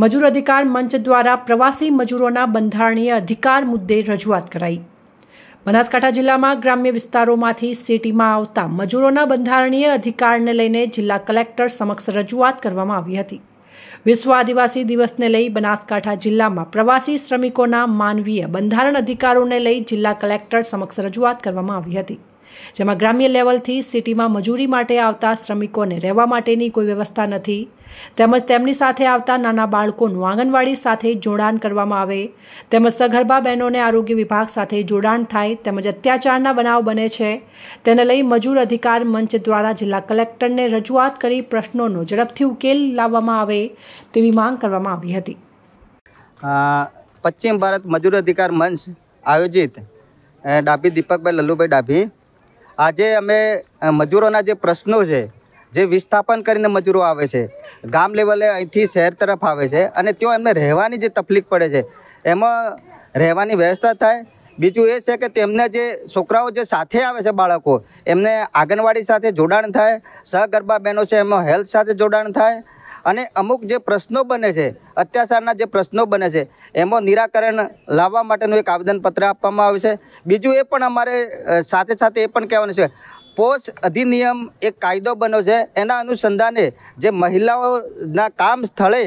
મજૂર અધિકાર મંચ દ્વારા પ્રવાસી મજૂરોના બંધારણીય અધિકાર મુદ્દે રજૂઆત કરાઈ બનાસકાંઠા જિલ્લામાં ગ્રામ્ય વિસ્તારોમાંથી સિટીમાં આવતા મજૂરોના બંધારણીય અધિકારને લઈને જિલ્લા કલેક્ટર સમક્ષ રજૂઆત કરવામાં આવી હતી વિશ્વ આદિવાસી દિવસને લઈ બનાસકાંઠા જિલ્લામાં પ્રવાસી શ્રમિકોના માનવીય બંધારણ અધિકારોને લઈ જિલ્લા કલેક્ટર સમક્ષ રજૂઆત કરવામાં આવી હતી જેમાં ગ્રામ્ય લેવલથી સિટીમાં મજૂરી માટે આવતા શ્રમિકોને રહેવા માટેની કોઈ વ્યવસ્થા નથી તેમજ તેમની સાથે આવતા નાના બાળકોનું આંગણવાડી સાથે જોડાણ કરવામાં આવે તેમજ સગર્ભા બહેનોને આરોગ્ય વિભાગ સાથે જોડાણ થાય તેમજ અત્યાચારના બનાવ બને છે તેને લઈ મજૂર અધિકાર મંચ દ્વારા જિલ્લા કલેક્ટરને રજૂઆત કરી પ્રશ્નોનો ઝડપથી ઉકેલ લાવવામાં આવે તેવી માંગ કરવામાં આવી હતી પશ્ચિમ ભારત મજૂર અધિકાર મંચ આયોજિત ડાભી દીપકભાઈ લલ્લુભાઈ ડાભી આજે અમે મજૂરોના જે પ્રશ્નો છે જે વિસ્થાપન કરીને મજૂરો આવે છે ગામ લેવલે અહીંથી શહેર તરફ આવે છે અને ત્યાં એમને રહેવાની જે તકલીફ પડે છે એમાં રહેવાની વ્યવસ્થા થાય બીજું એ છે કે તેમને જે છોકરાઓ જે સાથે આવે છે બાળકો એમને આંગણવાડી સાથે જોડાણ થાય સહગરબા બહેનો છે એમાં હેલ્થ સાથે જોડાણ થાય અને અમુક જે પ્રશ્નો બને છે અત્યાચારના જે પ્રશ્નો બને છે એમાં નિરાકરણ લાવવા માટેનું એક આવેદનપત્ર આપવામાં આવ્યું છે બીજું એ પણ અમારે સાથે સાથે એ પણ કહેવાનું છે પોષ અધિનિયમ એક કાયદો બન્યો છે એના અનુસંધાને જે મહિલાઓના કામ સ્થળે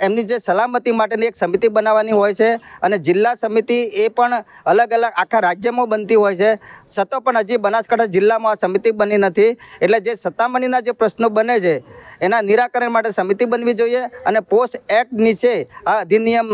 એમની જે સલામતી માટેની એક સમિતિ બનાવવાની હોય છે અને જિલ્લા સમિતિ એ પણ અલગ અલગ આખા રાજ્યમાં બનતી હોય છે સતો પણ હજી બનાસકાંઠા જિલ્લામાં આ સમિતિ બની નથી એટલે જે સતામણીના જે પ્રશ્નો બને છે એના નિરાકરણ માટે સમિતિ બનવી જોઈએ અને પોસ્ટ એક્ટ નીચે આ અધિનિયમ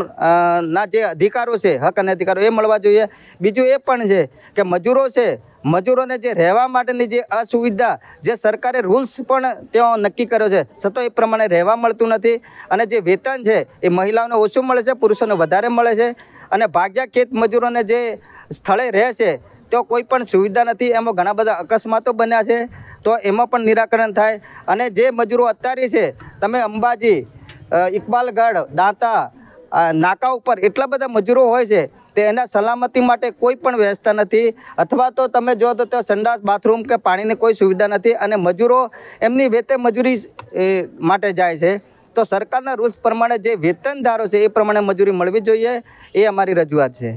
ના જે અધિકારો છે હક અને અધિકારો એ મળવા જોઈએ બીજું એ પણ છે કે મજૂરો છે મજૂરોને જે રહેવા માટેની જે અસુવિધા જે સરકારે રૂલ્સ પણ તેઓ નક્કી કર્યો છે સતો એ પ્રમાણે રહેવા મળતું નથી અને જે જે વેતન છે એ મહિલાઓને ઓછું મળે છે પુરુષોને વધારે મળે છે અને ભાગ્યા ખેત મજૂરોને જે સ્થળે રહે છે તો કોઈ પણ સુવિધા નથી એમાં ઘણા બધા અકસ્માતો બન્યા છે તો એમાં પણ નિરાકરણ થાય અને જે મજૂરો અત્યારે છે તમે અંબાજી ઇકબાલગઢ દાંતા નાકા ઉપર એટલા બધા મજૂરો હોય છે તે એના સલામતી માટે કોઈ પણ વ્યવસ્થા નથી અથવા તો તમે જો તો સંડાસ બાથરૂમ કે પાણીની કોઈ સુવિધા નથી અને મજૂરો એમની વેતે મજૂરી માટે જાય છે તો સરકારના રૂલ્સ પ્રમાણે જે વેતનધારો છે એ પ્રમાણે મજૂરી મળવી જોઈએ એ અમારી રજૂઆત છે